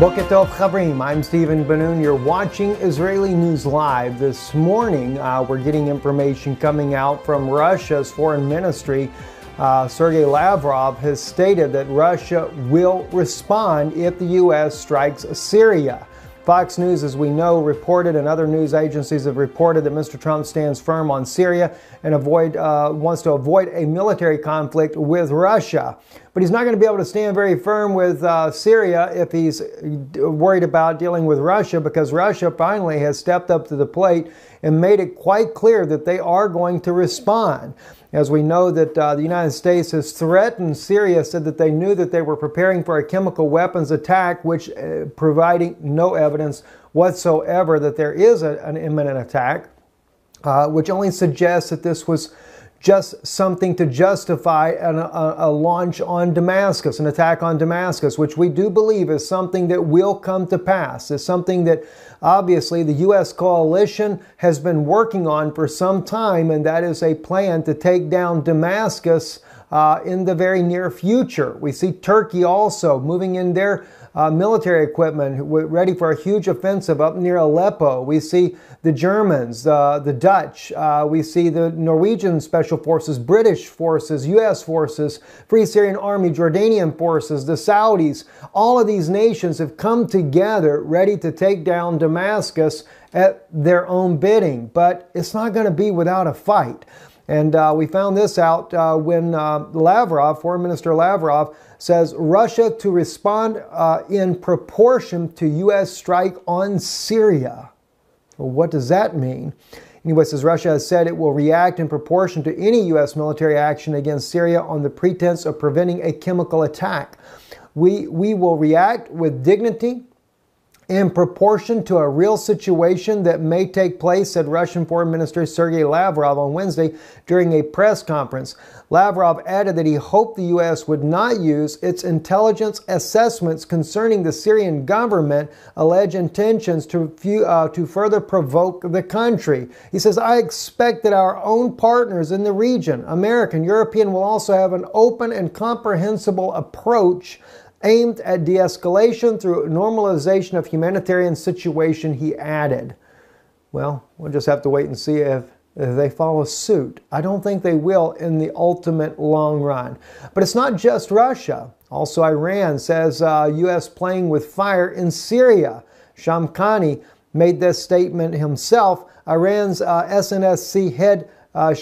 Boker Chabrim, I'm Stephen Benoon. You're watching Israeli News Live. This morning, uh, we're getting information coming out from Russia's foreign ministry. Uh, Sergei Lavrov has stated that Russia will respond if the U.S. strikes Syria. Fox News, as we know, reported, and other news agencies have reported that Mr. Trump stands firm on Syria and avoid, uh, wants to avoid a military conflict with Russia but he's not going to be able to stand very firm with uh, Syria if he's worried about dealing with Russia because Russia finally has stepped up to the plate and made it quite clear that they are going to respond. As we know that uh, the United States has threatened Syria, said that they knew that they were preparing for a chemical weapons attack, which uh, providing no evidence whatsoever that there is a, an imminent attack, uh, which only suggests that this was just something to justify an, a, a, launch on Damascus, an attack on Damascus, which we do believe is something that will come to pass, is something that obviously the U.S. coalition has been working on for some time, and that is a plan to take down Damascus uh, in the very near future. We see Turkey also moving in their uh, military equipment ready for a huge offensive up near Aleppo. We see the Germans, uh, the Dutch, uh, we see the Norwegian special forces, British forces, U.S. forces, Free Syrian Army, Jordanian forces, the Saudis. All of these nations have come together ready to take down Damascus at their own bidding, but it's not going to be without a fight. And uh, we found this out uh, when uh, Lavrov, Foreign Minister Lavrov, says Russia to respond uh, in proportion to U.S. strike on Syria. Well, what does that mean? Anyway, says Russia has said it will react in proportion to any U.S. military action against Syria on the pretense of preventing a chemical attack. We, we will react with dignity in proportion to a real situation that may take place, said Russian Foreign Minister Sergei Lavrov on Wednesday during a press conference. Lavrov added that he hoped the U.S. would not use its intelligence assessments concerning the Syrian government alleged intentions to, uh, to further provoke the country. He says, I expect that our own partners in the region, American, European, will also have an open and comprehensible approach aimed at de escalation through normalization of humanitarian situation, he added. Well, we'll just have to wait and see if, they follow suit. I don't think they will in the ultimate long run. But it's not just Russia. Also, Iran says uh, U.S. playing with fire in Syria. Shamkhani made this statement himself. Iran's uh, head uh,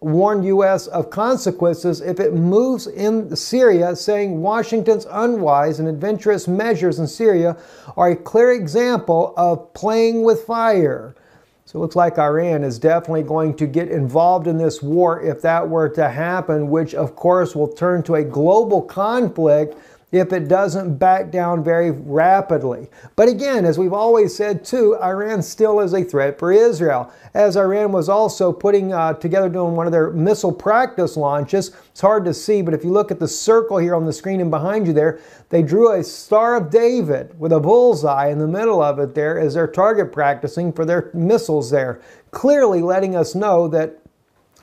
warned U.S. of consequences if it moves in Syria, saying Washington's unwise and adventurous measures in Syria are a clear example of playing with fire. So it looks like Iran is definitely going to get involved in this war if that were to happen, which of course will turn to a global conflict if it doesn't back down very rapidly. But again, as we've always said too, Iran still is a threat for Israel, as Iran was also putting uh, together doing one of their missile practice launches. It's hard to see, but if you look at the circle here on the screen and behind you there, they drew a Star of David with a bullseye in the middle of it there as their target practicing for their missiles there, clearly letting us know that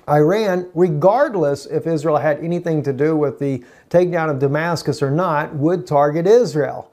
Iran, regardless if Israel had anything to do with the takedown of Damascus or not, would target Israel.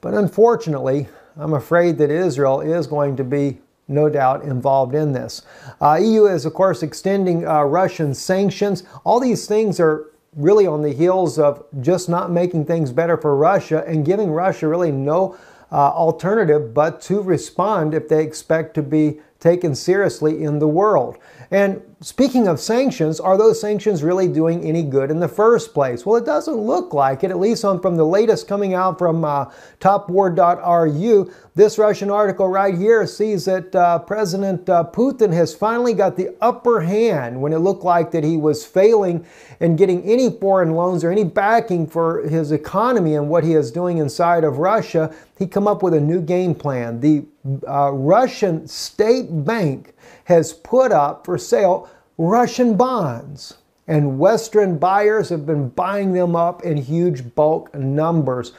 But unfortunately, I'm afraid that Israel is going to be no doubt involved in this. Uh, EU is, of course, extending uh, Russian sanctions. All these things are really on the heels of just not making things better for Russia and giving Russia really no uh, alternative but to respond if they expect to be taken seriously in the world. And speaking of sanctions, are those sanctions really doing any good in the first place? Well, it doesn't look like it, at least on, from the latest coming out from uh, topwar.ru. This Russian article right here sees that uh, President uh, Putin has finally got the upper hand when it looked like that he was failing in getting any foreign loans or any backing for his economy and what he is doing inside of Russia. He come up with a new game plan. The uh, Russian state bank has put up for sale Russian bonds. And Western buyers have been buying them up in huge bulk numbers.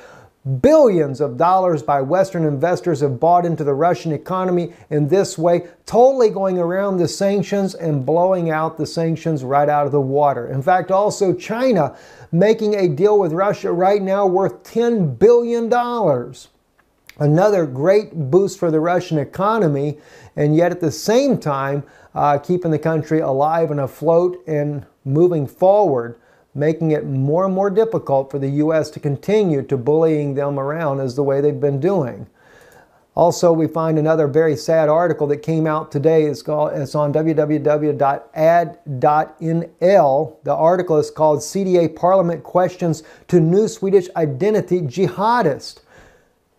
Billions of dollars by Western investors have bought into the Russian economy in this way, totally going around the sanctions and blowing out the sanctions right out of the water. In fact, also China making a deal with Russia right now worth $10 billion another great boost for the Russian economy, and yet at the same time, uh, keeping the country alive and afloat and moving forward, making it more and more difficult for the U.S. to continue to bullying them around as the way they've been doing. Also, we find another very sad article that came out today. It's, called, it's on www.ad.nl. The article is called CDA Parliament Questions to New Swedish Identity Jihadist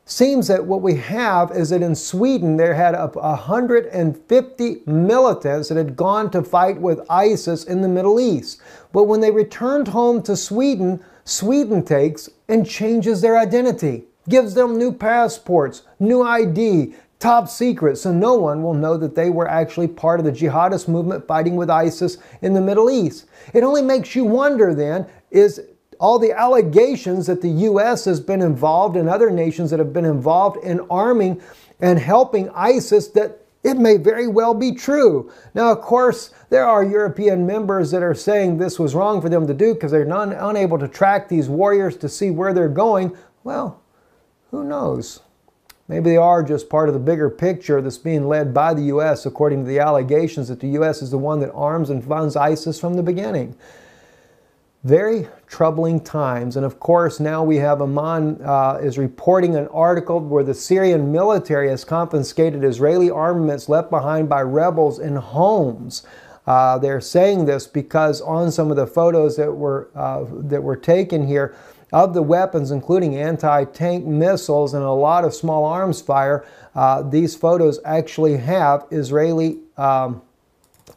seems that what we have is that in Sweden there had 150 militants that had gone to fight with ISIS in the Middle East. But when they returned home to Sweden, Sweden takes and changes their identity, gives them new passports, new ID, top secret, so no one will know that they were actually part of the jihadist movement fighting with ISIS in the Middle East. It only makes you wonder then is all the allegations that the U.S. has been involved and other nations that have been involved in arming and helping ISIS that it may very well be true. Now, of course, there are European members that are saying this was wrong for them to do because they're not unable to track these warriors to see where they're going. Well, who knows? Maybe they are just part of the bigger picture that's being led by the U.S., according to the allegations that the U.S. is the one that arms and funds ISIS from the beginning very troubling times. And of course, now we have Amman uh, is reporting an article where the Syrian military has confiscated Israeli armaments left behind by rebels in homes. Uh, they're saying this because on some of the photos that were uh, that were taken here of the weapons, including anti-tank missiles and a lot of small arms fire, uh, these photos actually have Israeli. Um,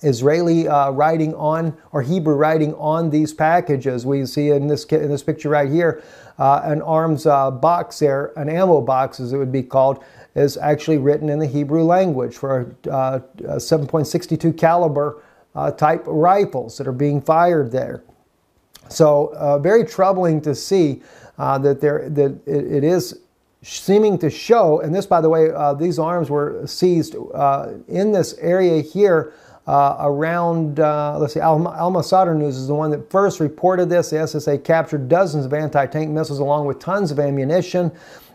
Israeli uh, writing on or Hebrew writing on these packages. We see in this in this picture right here, uh, an arms uh, box there, an ammo box as it would be called, is actually written in the Hebrew language for uh, 7.62 caliber uh, type rifles that are being fired there. So uh, very troubling to see that there that it, it is seeming to show. And this, by the way, these arms were seized in this area here uh, around, uh, let's see, Al- Alma Sadr News is the one that first reported this. The SSA captured dozens of anti tank missiles along with tons of ammunition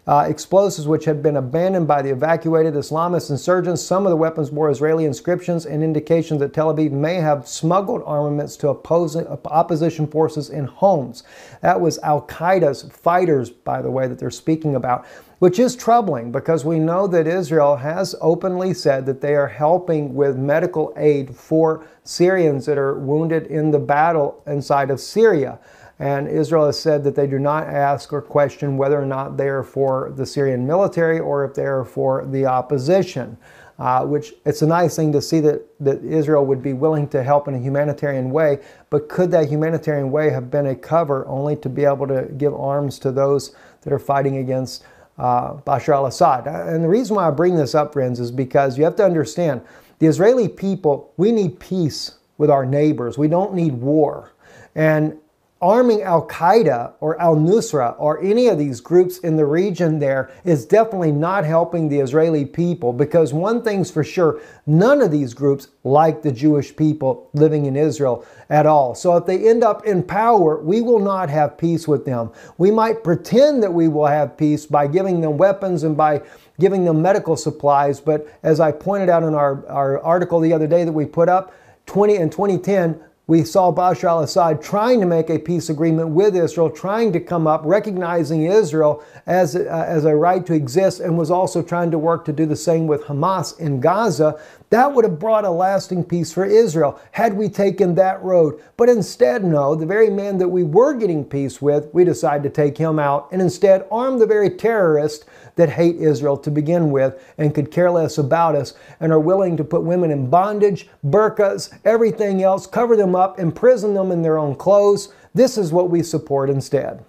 uh, explosives which had been abandoned by the evacuated Islamist insurgents. Some of the weapons bore Israeli inscriptions and indications that Tel Aviv may have smuggled armaments to opposing, opposition forces in homes. That was Al Qaeda's fighters, by the way, that they're speaking about which is troubling because we know that Israel has openly said that they are helping with medical aid for Syrians that are wounded in the battle inside of Syria. And Israel has said that they do not ask or question whether or not they are for the Syrian military or if they are for the opposition. Uh, which it's a nice thing to see that, that Israel would be willing to help in a humanitarian way, but could that humanitarian way have been a cover only to be able to give arms to those that are fighting against uh, Bashar al Assad? And the reason why I bring this up, friends, is because you have to understand the Israeli people, we need peace with our neighbors, we don't need war. And arming Al Qaeda or Al Nusra or any of these groups in the region there is definitely not helping the Israeli people because one thing's for sure, none of these groups like the Jewish people living in Israel at all. So if they end up in power, we will not have peace with them. We might pretend that we will have peace by giving them weapons and by giving them medical supplies, but as I pointed out in our, our article the other day that we put up, 20 and 2010, we saw Bashar al Assad trying to make a peace agreement with Israel, trying to come up, recognizing Israel as, uh, as a right to exist, and was also trying to work to do the same with Hamas in Gaza. That would have brought a lasting peace for Israel had we taken that road. But instead, no, the very man that we were getting peace with, we decide to take him out and instead arm the very terrorists that hate Israel to begin with and could care less about us and are willing to put women in bondage, burqas, everything else, cover them up, imprison them in their own clothes. This is what we support instead.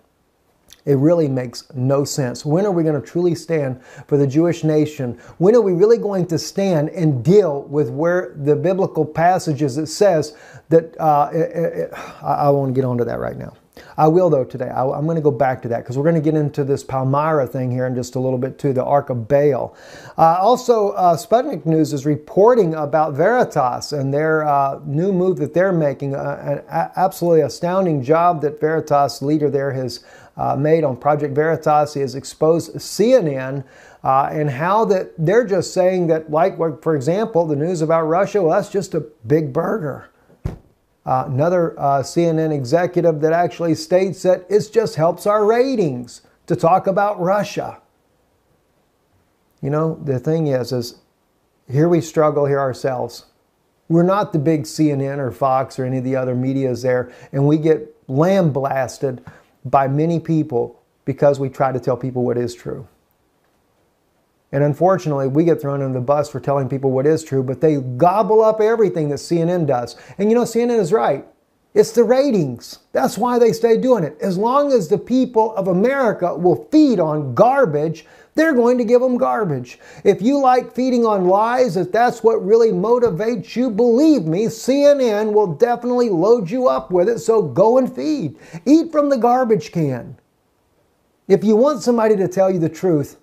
It really makes no sense. When are we going to truly stand for the Jewish nation? When are we really going to stand and deal with where the biblical passages that says that, uh, it, eh, it, eh, eh, I, won't get onto that right now. I will though today. I, am going to go back to that because we're going to get into this Palmyra thing here in just a little bit too, the Ark of Baal. Uh, also, uh, Sputnik News is reporting about Veritas and their uh, new move that they're making. Uh, an absolutely astounding job that Veritas leader there has uh, made on Project Veritas. He has exposed CNN uh, and how that they're just saying that, like, for example, the news about Russia, well, that's just a big burger. Uh, another uh, CNN executive that actually states that it just helps our ratings to talk about Russia. You know, the thing is, is here we struggle here ourselves. We're not the big CNN or Fox or any of the other medias there, and we get lambasted by many people because we try to tell people what is true. And unfortunately, we get thrown under the bus for telling people what is true, but they gobble up everything that CNN does. And you know, CNN is right. It's the ratings. That's why they stay doing it. As long as the people of America will feed on garbage, they're going to give them garbage. If you like feeding on lies, if that's what really motivates you, believe me, CNN will definitely load you up with it. So go and feed. Eat from the garbage can. If you want somebody to tell you the truth,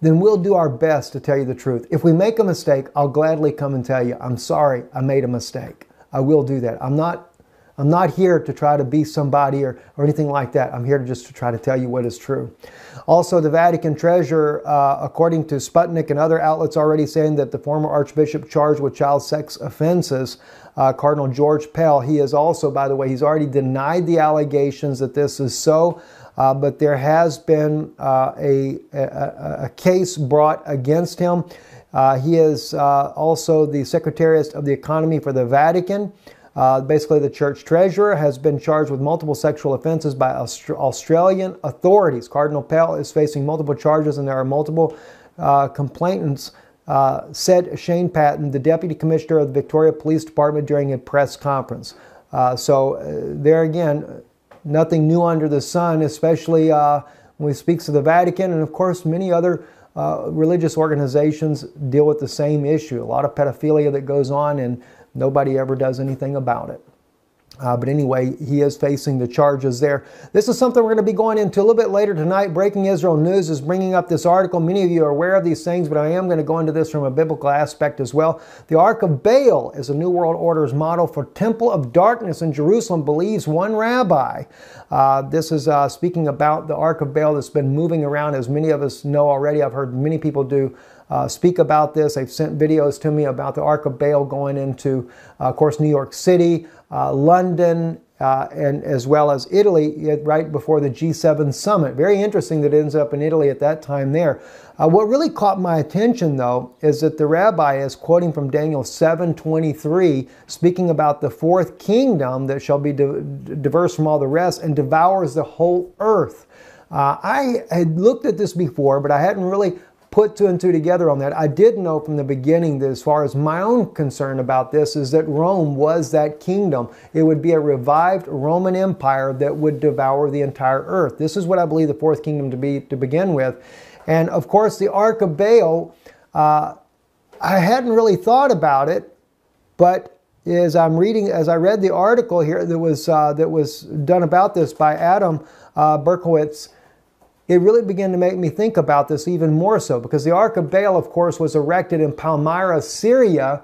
then we'll do our best to tell you the truth. If we make a mistake, I'll gladly come and tell you, I'm sorry, I made a mistake. I will do that. I'm not I'm not here to try to be somebody or, or anything like that. I'm here to just to try to tell you what is true. Also, the Vatican treasurer, uh, according to Sputnik and other outlets, already saying that the former archbishop charged with child sex offenses, uh, Cardinal George Pell, he is also, by the way, he's already denied the allegations that this is so. Uh, but there has been uh, a, a, a case brought against him. Uh, he is uh, also the Secretariat of the Economy for the Vatican. Uh, basically, the church treasurer has been charged with multiple sexual offenses by Aust- Australian authorities. Cardinal Pell is facing multiple charges, and there are multiple uh, complainants. Uh, said Shane Patton, the deputy commissioner of the Victoria Police Department, during a press conference. Uh, so, uh, there again, nothing new under the sun, especially uh, when we speak to the Vatican, and of course, many other uh, religious organizations deal with the same issue. A lot of pedophilia that goes on in Nobody ever does anything about it. Uh, but anyway, he is facing the charges there. This is something we're going to be going into a little bit later tonight. Breaking Israel News is bringing up this article. Many of you are aware of these things, but I am going to go into this from a biblical aspect as well. The Ark of Baal is a New World Order's model for Temple of Darkness in Jerusalem, believes one rabbi. Uh, this is uh, speaking about the Ark of Baal that's been moving around, as many of us know already. I've heard many people do uh, speak about this. They've sent videos to me about the Ark of Baal going into, uh, of course, New York City, uh, London, uh, and as well as Italy right before the G7 summit. Very interesting that it ends up in Italy at that time there. Uh, what really caught my attention though is that the rabbi is quoting from Daniel 7:23, speaking about the fourth kingdom that shall be diverse from all the rest and devours the whole earth. Uh, I had looked at this before, but I hadn't really put two and two together on that. I did know from the beginning that, as far as my own concern about this, is that Rome was that kingdom. It would be a revived Roman Empire that would devour the entire earth. This is what I believe the fourth kingdom to be to begin with. And of course, the Ark of Baal, uh, I hadn't really thought about it, but as I'm reading, as I read the article here that was uh, that was done about this by Adam uh, Berkowitz, it really began to make me think about this even more so because the Ark of Baal, of course, was erected in Palmyra, Syria,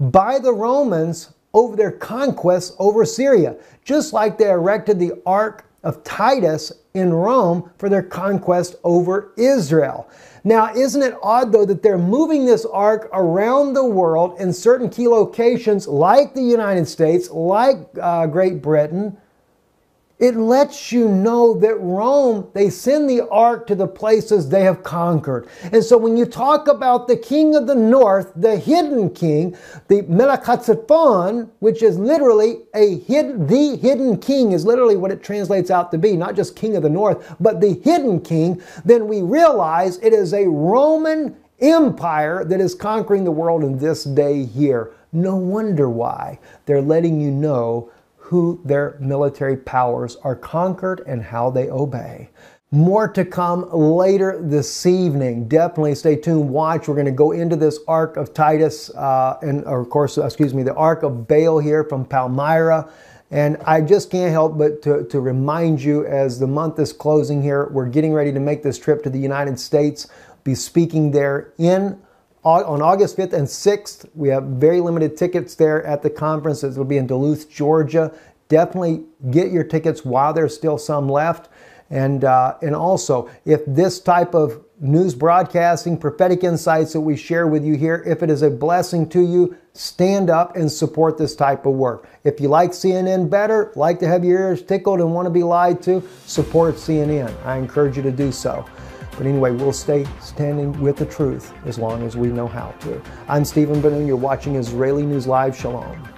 by the Romans over their conquests over Syria, just like they erected the Ark of Titus in Rome for their conquest over Israel. Now, isn't it odd though that they're moving this ark around the world in certain key locations like the United States, like uh, Great Britain, it lets you know that Rome, they send the ark to the places they have conquered. And so when you talk about the king of the north, the hidden king, the Melchizedek, which is literally a hid, the hidden king is literally what it translates out to be, not just king of the north, but the hidden king, then we realize it is a Roman empire that is conquering the world in this day here. No wonder why they're letting you know who their military powers are conquered and how they obey. More to come later this evening. Definitely stay tuned, watch. We're going to go into this arc of Titus, uh, and of course, excuse me, the arc of Baal here from Palmyra. And I just can't help but to, to remind you as the month is closing here, we're getting ready to make this trip to the United States, be speaking there in on August 5th and 6th, we have very limited tickets there at the conference. It will be in Duluth, Georgia. Definitely get your tickets while there's still some left. And, uh, and also, if this type of news broadcasting, prophetic insights that we share with you here, if it is a blessing to you, stand up and support this type of work. If you like CNN better, like to have your ears tickled, and want to be lied to, support CNN. I encourage you to do so. But anyway, we'll stay standing with the truth as long as we know how to. I'm Stephen Benoon. You're watching Israeli News Live. Shalom.